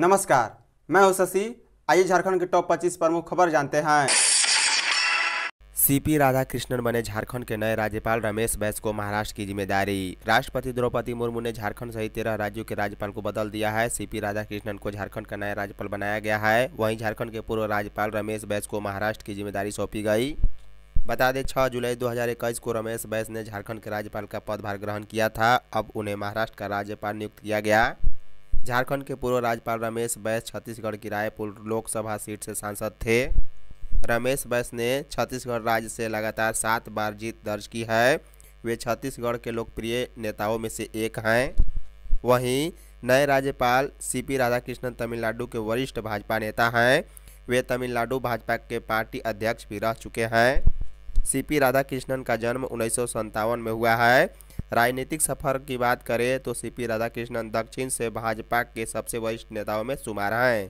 नमस्कार मैं हूं शशि आइए झारखंड के टॉप 25 प्रमुख खबर जानते हैं सीपी राधाकृष्णन बने झारखंड के नए राज्यपाल रमेश बैस को महाराष्ट्र की जिम्मेदारी राष्ट्रपति द्रौपदी मुर्मू ने झारखंड सहित तेरह राज्यों के राज्यपाल को बदल दिया है सीपी राधाकृष्णन को झारखंड का नया राज्यपाल बनाया गया है वहीं झारखंड के पूर्व राज्यपाल रमेश बैस को महाराष्ट्र की जिम्मेदारी सौंपी गई बता दें छह जुलाई दो को रमेश बैस ने झारखंड के राज्यपाल का पदभार ग्रहण किया था अब उन्हें महाराष्ट्र का राज्यपाल नियुक्त किया गया झारखंड के पूर्व राज्यपाल रमेश बैस छत्तीसगढ़ की रायपुर लोकसभा सीट से सांसद थे रमेश बैस ने छत्तीसगढ़ राज्य से लगातार सात बार जीत दर्ज की है वे छत्तीसगढ़ के लोकप्रिय नेताओं में से एक हैं वहीं नए राज्यपाल सीपी राधाकृष्णन तमिलनाडु के वरिष्ठ भाजपा नेता हैं वे तमिलनाडु भाजपा के पार्टी अध्यक्ष भी रह चुके हैं सीपी राधाकृष्णन का जन्म उन्नीस में हुआ है राजनीतिक सफर की बात करें तो सीपी राधाकृष्णन दक्षिण से भाजपा के सबसे वरिष्ठ नेताओं में शुमार हैं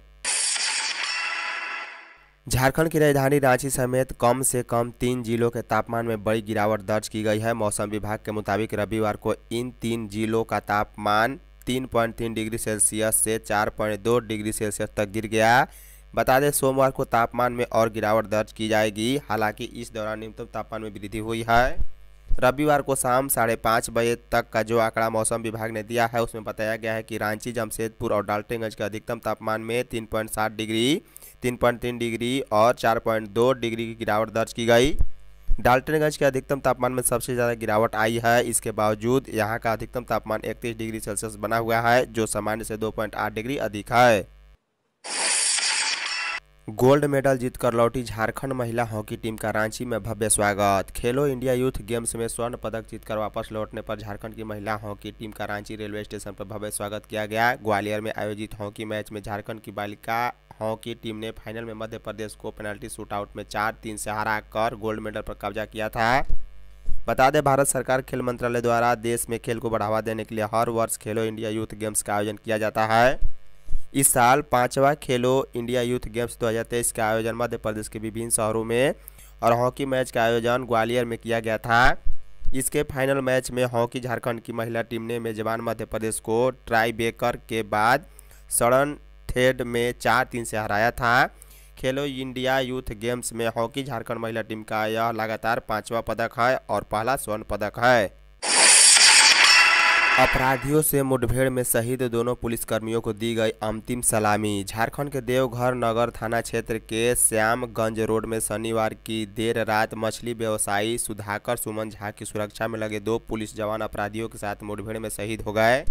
झारखंड की राजधानी रांची समेत कम से कम तीन जिलों के तापमान में बड़ी गिरावट दर्ज की गई है मौसम विभाग के मुताबिक रविवार को इन तीन जिलों का तापमान 3.3 डिग्री सेल्सियस से 4.2 डिग्री सेल्सियस तक गिर गया बता दें सोमवार को तापमान में और गिरावट दर्ज की जाएगी हालांकि इस दौरान न्यूनतम तापमान में वृद्धि हुई है रविवार को शाम साढ़े पाँच बजे तक का जो आंकड़ा मौसम विभाग ने दिया है उसमें बताया गया है कि रांची जमशेदपुर और डाल्टेगंज के अधिकतम तापमान में तीन पॉइंट सात डिग्री तीन पॉइंट तीन डिग्री और चार पॉइंट दो डिग्री की गिरावट दर्ज की गई डाल्टनगंज के अधिकतम तापमान में सबसे ज़्यादा गिरावट आई है इसके बावजूद यहाँ का अधिकतम तापमान इकतीस डिग्री सेल्सियस बना हुआ है जो सामान्य से आठ डिग्री अधिक है गोल्ड मेडल जीतकर लौटी झारखंड महिला हॉकी टीम का रांची में भव्य स्वागत खेलो इंडिया यूथ गेम्स में स्वर्ण पदक जीतकर वापस लौटने पर झारखंड की महिला हॉकी टीम का रांची रेलवे स्टेशन पर भव्य स्वागत किया गया ग्वालियर में आयोजित हॉकी मैच में झारखंड की बालिका हॉकी टीम ने फाइनल में मध्य प्रदेश को पेनल्टी शूटआउट में चार तीन से हरा कर गोल्ड मेडल पर कब्जा किया था बता दें भारत सरकार खेल मंत्रालय द्वारा देश में खेल को बढ़ावा देने के लिए हर वर्ष खेलो इंडिया यूथ गेम्स का आयोजन किया जाता है इस साल पांचवा खेलो इंडिया यूथ गेम्स 2023 का आयोजन मध्य प्रदेश के विभिन्न शहरों में और हॉकी मैच का आयोजन ग्वालियर में किया गया था इसके फाइनल मैच में हॉकी झारखंड की महिला टीम ने मेजबान मध्य प्रदेश को ट्राई बेकर के बाद सड़न थेड में चार तीन से हराया था खेलो इंडिया यूथ गेम्स में हॉकी झारखंड महिला टीम का यह लगातार पांचवा पदक है और पहला स्वर्ण पदक है अपराधियों से मुठभेड़ में शहीद दोनों पुलिसकर्मियों को दी गई अंतिम सलामी झारखंड के देवघर नगर थाना क्षेत्र के श्यामगंज रोड में शनिवार की देर रात मछली व्यवसायी सुधाकर सुमन झा की सुरक्षा में लगे दो पुलिस जवान अपराधियों के साथ मुठभेड़ में शहीद हो गए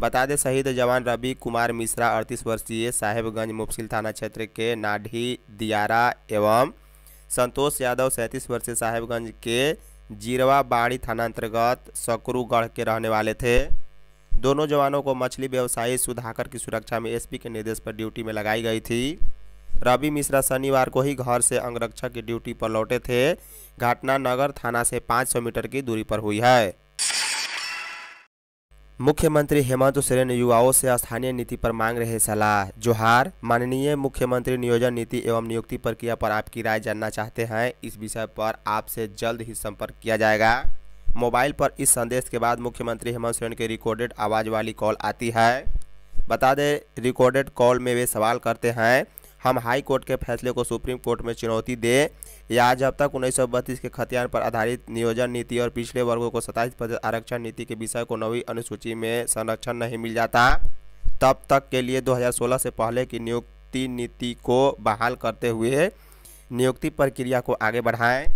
बता दें शहीद जवान रवि कुमार मिश्रा अड़तीस वर्षीय साहेबगंज मुफसिल थाना क्षेत्र के नाढ़ी दियारा एवं संतोष यादव सैंतीस वर्षीय साहेबगंज के जीरवा बाड़ी थाना अंतर्गत सकरूगढ़ के रहने वाले थे दोनों जवानों को मछली व्यवसायी सुधाकर की सुरक्षा में एसपी के निर्देश पर ड्यूटी में लगाई गई थी रवि मिश्रा शनिवार को ही घर से अंगरक्षक की ड्यूटी पर लौटे थे घटना नगर थाना से 500 मीटर की दूरी पर हुई है मुख्यमंत्री हेमंत सोरेन युवाओं से स्थानीय नीति पर मांग रहे सलाह जोहार माननीय मुख्यमंत्री नियोजन नीति एवं नियुक्ति प्रक्रिया पर आपकी राय जानना चाहते हैं इस विषय पर आपसे जल्द ही संपर्क किया जाएगा मोबाइल पर इस संदेश के बाद मुख्यमंत्री हेमंत सोरेन के रिकॉर्डेड आवाज़ वाली कॉल आती है बता दें रिकॉर्डेड कॉल में वे सवाल करते हैं हम हाई कोर्ट के फैसले को सुप्रीम कोर्ट में चुनौती दें यह जब तक उन्नीस के खतियान पर आधारित नियोजन नीति और पिछले वर्गों को सताईस प्रतिशत आरक्षण नीति के विषय को नवी अनुसूची में संरक्षण नहीं मिल जाता तब तक के लिए 2016 से पहले की नियुक्ति नीति को बहाल करते हुए नियुक्ति प्रक्रिया को आगे बढ़ाएं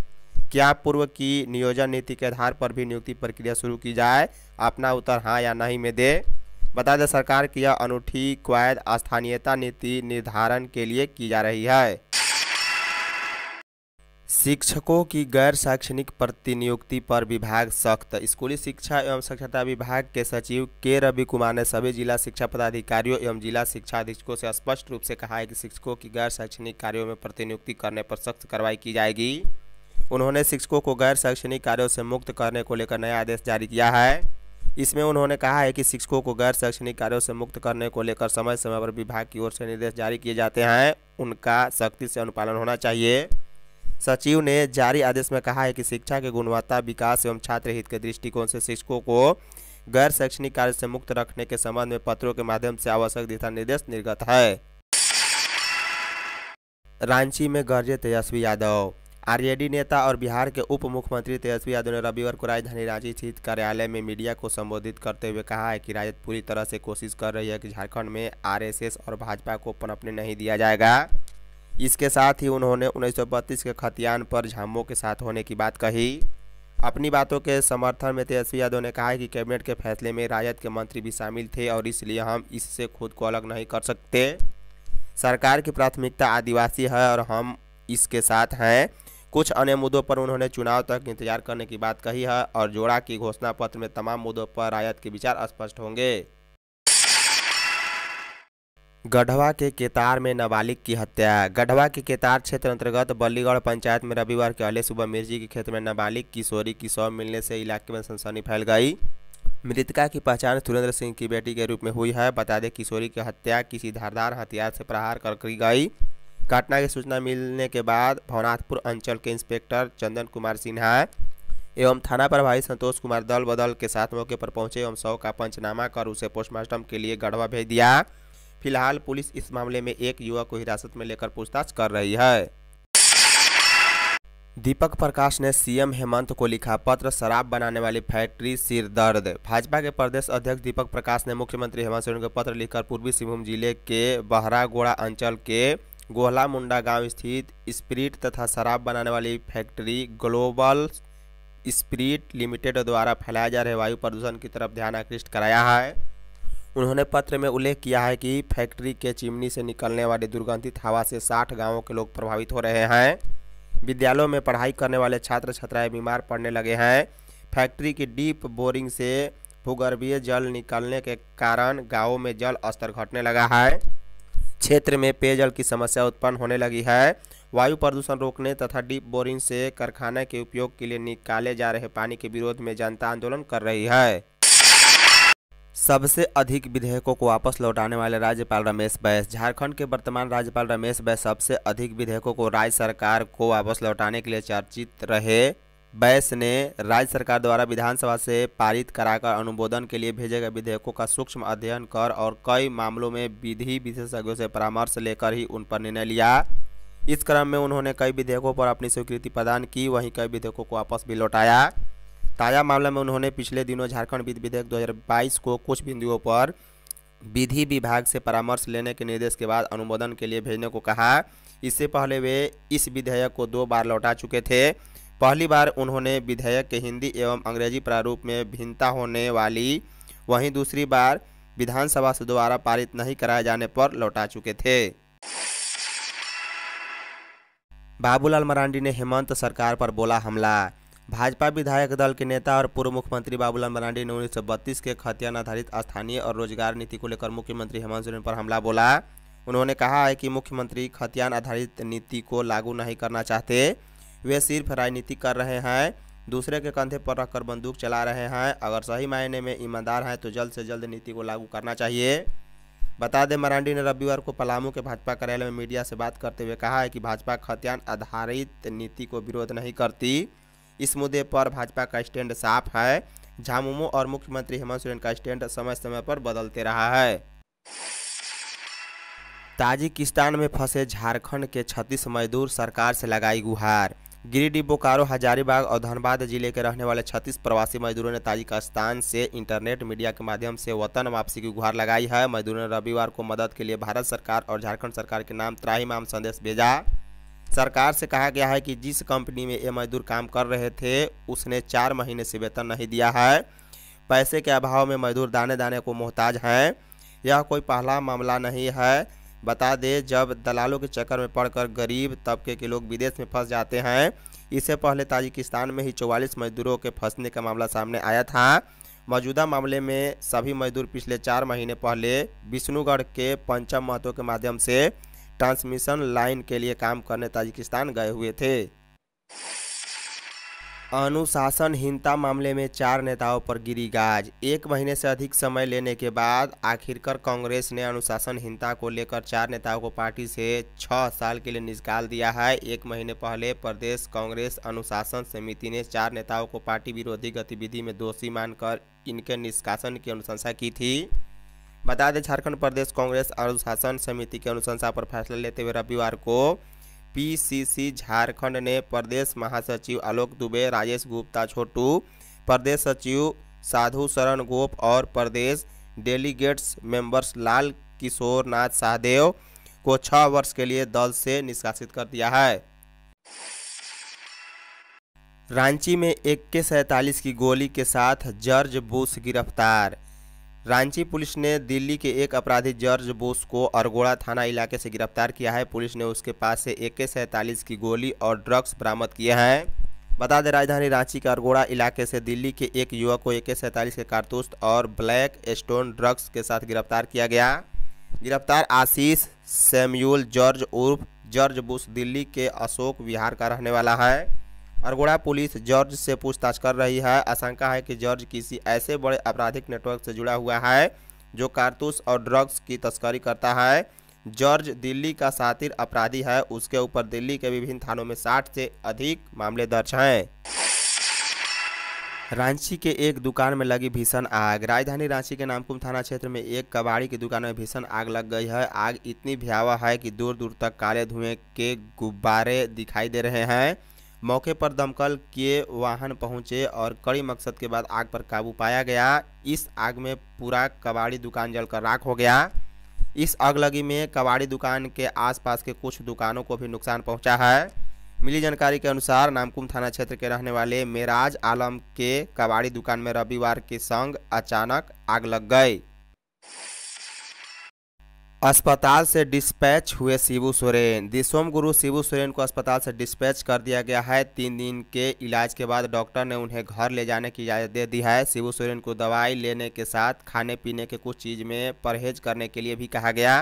क्या पूर्व की नियोजन नीति के आधार पर भी नियुक्ति प्रक्रिया शुरू की जाए अपना उत्तर हाँ या नहीं में दे बता दें सरकार की यह अनूठी क्वायद स्थानीयता नीति निर्धारण के लिए की जा रही है शिक्षकों की गैर शैक्षणिक प्रतिनियुक्ति पर विभाग सख्त स्कूली शिक्षा एवं साक्षरता विभाग के सचिव के रवि कुमार ने सभी जिला शिक्षा पदाधिकारियों एवं जिला शिक्षा अधीक्षकों से स्पष्ट रूप से कहा है कि शिक्षकों की गैर शैक्षणिक कार्यों में प्रतिनियुक्ति करने पर सख्त कार्रवाई की जाएगी उन्होंने शिक्षकों को गैर शैक्षणिक कार्यों से मुक्त करने को लेकर नया आदेश जारी किया है इसमें उन्होंने कहा है कि शिक्षकों को गैर शैक्षणिक कार्यों से मुक्त करने को लेकर समय समय पर विभाग की ओर से निर्देश जारी किए जाते हैं उनका सख्ती से अनुपालन होना चाहिए सचिव ने जारी आदेश में कहा है कि शिक्षा के गुणवत्ता विकास एवं छात्र हित के दृष्टिकोण से शिक्षकों को गैर शैक्षणिक कार्य से मुक्त रखने के संबंध में पत्रों के माध्यम से आवश्यक दिशा निर्देश निर्गत है रांची में गर्जे तेजस्वी यादव आरजेडी नेता और बिहार के उप मुख्यमंत्री तेजस्वी यादव ने रविवार को राजधानी रांची स्थित कार्यालय में मीडिया को संबोधित करते हुए कहा है कि राजद पूरी तरह से कोशिश कर रही है कि झारखंड में आरएसएस और भाजपा को पनपने नहीं दिया जाएगा इसके साथ ही उन्होंने 1932 के खतियान पर झामो के साथ होने की बात कही अपनी बातों के समर्थन में तेजस्वी यादव ने कहा कि कैबिनेट के फैसले में राजद के मंत्री भी शामिल थे और इसलिए हम इससे खुद को अलग नहीं कर सकते सरकार की प्राथमिकता आदिवासी है और हम इसके साथ हैं कुछ अन्य मुद्दों पर उन्होंने चुनाव तक इंतजार करने की बात कही है और जोड़ा कि घोषणा पत्र में तमाम मुद्दों पर रायत के विचार स्पष्ट होंगे गढ़वा के केतार में नाबालिग की हत्या गढ़वा के केतार क्षेत्र अंतर्गत बल्लीगढ़ पंचायत में रविवार के अले सुबह मिर्जी के खेत में नाबालिग किशोरी की शव मिलने से इलाके में सनसनी फैल गई मृतका की पहचान सुरेंद्र सिंह की बेटी के रूप में हुई है बता दें किशोरी की हत्या किसी धारदार हथियार से प्रहार कर की गई घटना की सूचना मिलने के बाद भवनाथपुर अंचल के इंस्पेक्टर चंदन कुमार सिन्हा एवं थाना प्रभारी संतोष कुमार दल बदल के साथ मौके पर पहुंचे एवं शव का पंचनामा कर उसे पोस्टमार्टम के लिए गढ़वा भेज दिया फिलहाल पुलिस इस मामले में एक युवक को हिरासत में लेकर पूछताछ कर रही है दीपक प्रकाश ने सीएम हेमंत को लिखा पत्र शराब बनाने वाली फैक्ट्री सिर दर्द भाजपा के प्रदेश अध्यक्ष दीपक प्रकाश ने मुख्यमंत्री हेमंत सोरेन को पत्र लिखकर पूर्वी सिंहभूम जिले के बहरागोड़ा अंचल के गोहला मुंडा गांव स्थित स्प्रिट तथा शराब बनाने वाली फैक्ट्री ग्लोबल स्प्रिट लिमिटेड द्वारा फैलाए जा रहे वायु प्रदूषण की तरफ ध्यान आकृष्ट कराया है उन्होंने पत्र में उल्लेख किया है कि फैक्ट्री के चिमनी से निकलने वाली दुर्गंधित हवा से साठ गाँवों के लोग प्रभावित हो रहे हैं विद्यालयों में पढ़ाई करने वाले छात्र छात्राएं बीमार पड़ने लगे हैं फैक्ट्री की डीप बोरिंग से भूगर्भीय जल निकलने के कारण गाँव में जल स्तर घटने लगा है क्षेत्र में पेयजल की समस्या उत्पन्न होने लगी है वायु प्रदूषण रोकने तथा डीप बोरिंग से कारखाना के उपयोग के लिए निकाले जा रहे पानी के विरोध में जनता आंदोलन कर रही है सबसे अधिक विधेयकों को वापस लौटाने वाले राज्यपाल रमेश बैस झारखंड के वर्तमान राज्यपाल रमेश बैस सबसे अधिक विधेयकों को राज्य सरकार को वापस लौटाने के लिए चर्चित रहे बैस ने राज्य सरकार द्वारा विधानसभा से पारित कराकर अनुमोदन के लिए भेजे गए विधेयकों का सूक्ष्म अध्ययन कर और कई मामलों में विधि विशेषज्ञों से परामर्श लेकर ही उन पर निर्णय लिया इस क्रम में उन्होंने कई विधेयकों पर अपनी स्वीकृति प्रदान की वहीं कई विधेयकों को वापस भी लौटाया ताज़ा मामले में उन्होंने पिछले दिनों झारखंड विधि विधेयक 2022 को कुछ बिंदुओं पर विधि विभाग से परामर्श लेने के निर्देश के बाद अनुमोदन के लिए भेजने को कहा इससे पहले वे इस विधेयक को दो बार लौटा चुके थे पहली बार उन्होंने विधेयक के हिंदी एवं अंग्रेजी प्रारूप में भिन्नता होने वाली वहीं दूसरी बार विधानसभा से द्वारा पारित नहीं कराए जाने पर लौटा चुके थे बाबूलाल मरांडी ने हेमंत सरकार पर बोला हमला भाजपा विधायक दल के नेता और पूर्व मुख्यमंत्री बाबूलाल मरांडी ने उन्नीस के खतियान आधारित स्थानीय और रोजगार नीति को लेकर मुख्यमंत्री हेमंत सोरेन पर हमला बोला उन्होंने कहा है कि मुख्यमंत्री खतियान आधारित नीति को लागू नहीं करना चाहते वे सिर्फ राजनीति कर रहे हैं दूसरे के कंधे पर रखकर बंदूक चला रहे हैं अगर सही मायने में ईमानदार हैं तो जल्द से जल्द नीति को लागू करना चाहिए बता दें मरांडी ने रविवार को पलामू के भाजपा कार्यालय में मीडिया से बात करते हुए कहा है कि भाजपा खतियान आधारित नीति को विरोध नहीं करती इस मुद्दे पर भाजपा का स्टैंड साफ है झामुमो और मुख्यमंत्री हेमंत सोरेन का स्टैंड समय समय पर बदलते रहा है ताजिकिस्तान में फंसे झारखंड के छत्तीस मजदूर सरकार से लगाई गुहार गिरिडीह बोकारो हजारीबाग और धनबाद जिले के रहने वाले छत्तीस प्रवासी मजदूरों ने ताजिकिस्तान से इंटरनेट मीडिया के माध्यम से वतन वापसी की गुहार लगाई है मजदूरों ने रविवार को मदद के लिए भारत सरकार और झारखंड सरकार के नाम त्राहीमाम संदेश भेजा सरकार से कहा गया है कि जिस कंपनी में ये मजदूर काम कर रहे थे उसने चार महीने से वेतन नहीं दिया है पैसे के अभाव में मजदूर दाने दाने को मोहताज हैं यह कोई पहला मामला नहीं है बता दें जब दलालों के चक्कर में पड़कर गरीब तबके के लोग विदेश में फंस जाते हैं इससे पहले ताजिकिस्तान में ही चौवालीस मजदूरों के फंसने का मामला सामने आया था मौजूदा मामले में सभी मजदूर पिछले चार महीने पहले विष्णुगढ़ के पंचम महतो के माध्यम से ट्रांसमिशन लाइन के लिए काम करने ताजिकिस्तान गए हुए थे अनुशासनहीनता मामले में चार नेताओं पर गिरी गाज एक महीने से अधिक समय लेने के बाद आखिरकार कांग्रेस ने अनुशासनहीनता को लेकर चार नेताओं को पार्टी से छः साल के लिए निकाल दिया है एक महीने पहले प्रदेश कांग्रेस अनुशासन समिति ने चार नेताओं को पार्टी विरोधी गतिविधि में दोषी मानकर इनके निष्कासन की अनुशंसा की थी बता दें झारखंड प्रदेश कांग्रेस अनुशासन समिति की अनुशंसा पर फैसला लेते हुए रविवार को पीसीसी झारखंड ने प्रदेश महासचिव आलोक दुबे राजेश गुप्ता छोटू प्रदेश सचिव साधु शरण गोप और प्रदेश डेलीगेट्स मेंबर्स लाल किशोर नाथ सहदेव को छः वर्ष के लिए दल से निष्कासित कर दिया है रांची में एक के सैतालीस की गोली के साथ जर्ज बुश गिरफ्तार रांची पुलिस ने दिल्ली के एक अपराधी जॉर्ज बोस को अरगोड़ा थाना इलाके से गिरफ्तार किया है पुलिस ने उसके पास से ए के सैंतालीस की गोली और ड्रग्स बरामद किए हैं बता दें राजधानी रांची के अरगोड़ा इलाके से दिल्ली के एक युवक को ए के के कारतूस और ब्लैक स्टोन ड्रग्स के साथ गिरफ्तार किया गया गिरफ्तार आशीष सेम्यूल जॉर्ज उर्फ जॉर्ज बुश दिल्ली के अशोक विहार का रहने वाला है अरगोड़ा पुलिस जॉर्ज से पूछताछ कर रही है आशंका है कि जॉर्ज किसी ऐसे बड़े आपराधिक नेटवर्क से जुड़ा हुआ है जो कारतूस और ड्रग्स की तस्करी करता है जॉर्ज दिल्ली का सातिर अपराधी है उसके ऊपर दिल्ली के विभिन्न थानों में साठ से अधिक मामले दर्ज हैं रांची के एक दुकान में लगी भीषण आग राजधानी रांची के नामकुम थाना क्षेत्र में एक कबाड़ी की दुकान में भीषण आग लग गई है आग इतनी भयावह है कि दूर दूर तक काले धुएं के गुब्बारे दिखाई दे रहे हैं मौके पर दमकल के वाहन पहुंचे और कड़ी मकसद के बाद आग पर काबू पाया गया इस आग में पूरा कबाड़ी दुकान जलकर राख हो गया इस लगी में कबाड़ी दुकान के आसपास के कुछ दुकानों को भी नुकसान पहुंचा है मिली जानकारी के अनुसार नामकुम थाना क्षेत्र के रहने वाले मेराज आलम के कबाड़ी दुकान में रविवार के संग अचानक आग लग गई अस्पताल से डिस्पैच हुए शिबू सोरेन दिसोम गुरु शिबू सोरेन को अस्पताल से डिस्पैच कर दिया गया है तीन दिन के इलाज के बाद डॉक्टर ने उन्हें घर ले जाने की इजाज़त दे दी है शिबू सोरेन को दवाई लेने के साथ खाने पीने के कुछ चीज़ में परहेज करने के लिए भी कहा गया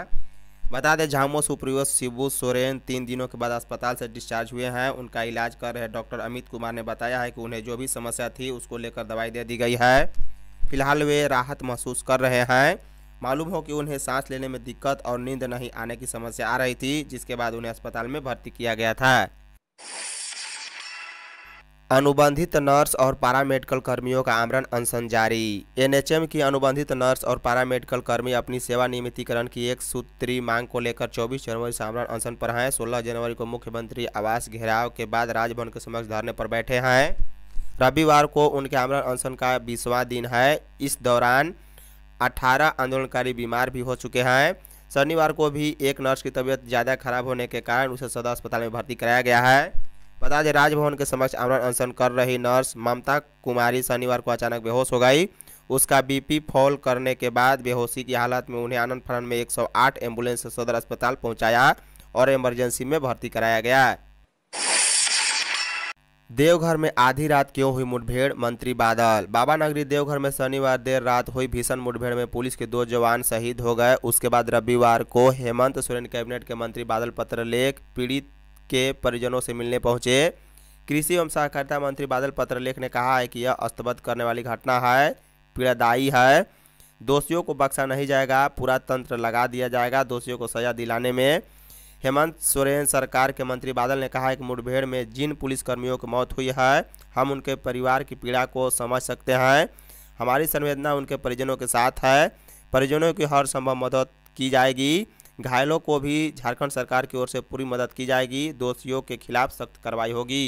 बता दें झामो सुप्रियो शिबू सोरेन तीन दिनों के बाद अस्पताल से डिस्चार्ज हुए हैं उनका इलाज कर रहे डॉक्टर अमित कुमार ने बताया है कि उन्हें जो भी समस्या थी उसको लेकर दवाई दे दी गई है फिलहाल वे राहत महसूस कर रहे हैं मालूम हो कि उन्हें सांस लेने में दिक्कत और नींद नहीं आने की समस्या आ रही थी जिसके बाद उन्हें अस्पताल में भर्ती किया गया था अनुबंधित नर्स और पैरामेडिकल कर्मियों का आमरण अनशन जारी एनएचएम की अनुबंधित नर्स और पैरामेडिकल कर्मी अपनी सेवा नियमितीकरण की एक सूत्री मांग को लेकर 24 जनवरी से आमरण अनशन पर हैं 16 जनवरी को मुख्यमंत्री आवास घेराव के बाद राजभवन के समक्ष धरने पर बैठे हैं रविवार को उनके आमरण अनशन का बीसवां दिन है इस दौरान अठारह आंदोलनकारी बीमार भी हो चुके हैं शनिवार को भी एक नर्स की तबीयत ज़्यादा खराब होने के कारण उसे सदर अस्पताल में भर्ती कराया गया है बता दें राजभवन के समक्ष आमरण अनशन कर रही नर्स ममता कुमारी शनिवार को अचानक बेहोश हो गई उसका बीपी फॉल करने के बाद बेहोशी की हालत में उन्हें आनंद फरन में 108 एम्बुलेंस से सदर अस्पताल पहुंचाया और इमरजेंसी में भर्ती कराया गया देवघर में आधी रात क्यों हुई मुठभेड़ मंत्री बादल बाबा नगरी देवघर में शनिवार देर रात हुई भीषण मुठभेड़ में पुलिस के दो जवान शहीद हो गए उसके बाद रविवार को हेमंत सोरेन कैबिनेट के मंत्री बादल पत्र लेख पीड़ित के परिजनों से मिलने पहुंचे कृषि एवं सहकारिता मंत्री बादल पत्र लेख ने कहा है कि यह अस्तबद करने वाली घटना है पीड़ादायी है दोषियों को बख्शा नहीं जाएगा पूरा तंत्र लगा दिया जाएगा दोषियों को सजा दिलाने में हेमंत सोरेन सरकार के मंत्री बादल ने कहा है कि मुठभेड़ में जिन पुलिसकर्मियों की मौत हुई है हम उनके परिवार की पीड़ा को समझ सकते हैं हमारी संवेदना उनके परिजनों के साथ है परिजनों की हर संभव मदद की जाएगी घायलों को भी झारखंड सरकार की ओर से पूरी मदद की जाएगी दोषियों के खिलाफ सख्त कार्रवाई होगी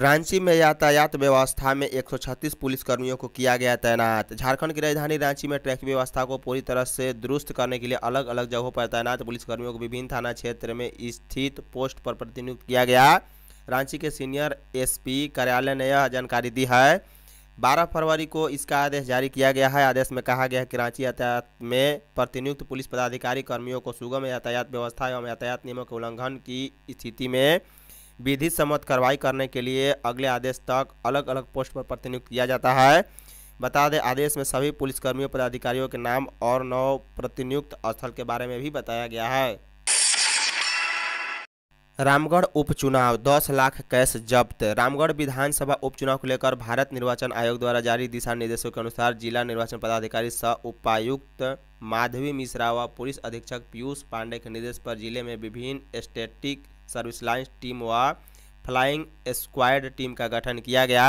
रांची में यातायात व्यवस्था में 136 पुलिसकर्मियों को किया गया तैनात झारखंड की राजधानी रांची में ट्रैफिक व्यवस्था को पूरी तरह से दुरुस्त करने के लिए अलग अलग जगहों पर तैनात पुलिसकर्मियों को विभिन्न थाना क्षेत्र में स्थित पोस्ट पर प्रतिनियुक्त किया गया रांची के सीनियर एसपी कार्यालय ने यह जानकारी दी है बारह फरवरी को इसका आदेश जारी किया गया है आदेश में कहा गया है कि रांची यातायात में प्रतिनियुक्त पुलिस पदाधिकारी कर्मियों को सुगम यातायात व्यवस्था एवं यातायात नियमों के उल्लंघन की स्थिति में विधि सम्मत कार्रवाई करने के लिए अगले आदेश तक अलग अलग पोस्ट पर प्रतिनियुक्त किया जाता है बता दें आदेश में सभी पुलिसकर्मियों पदाधिकारियों के नाम और नौ प्रतिनियुक्त स्थल के बारे में भी बताया गया है रामगढ़ उपचुनाव 10 लाख कैश जब्त रामगढ़ विधानसभा उपचुनाव को लेकर भारत निर्वाचन आयोग द्वारा जारी दिशा निर्देशों के अनुसार जिला निर्वाचन पदाधिकारी सह उपायुक्त माधवी मिश्रा व पुलिस अधीक्षक पीयूष पांडे के निर्देश पर जिले में विभिन्न स्टेटिक सर्विस लाइन्स टीम व फ्लाइंग स्क्वाड टीम का गठन किया गया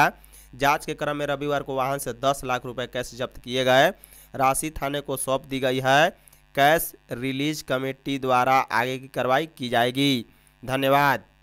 जांच के क्रम में रविवार को वाहन से 10 लाख रुपए कैश जब्त किए गए राशि थाने को सौंप दी गई है कैश रिलीज कमेटी द्वारा आगे की कार्रवाई की जाएगी धन्यवाद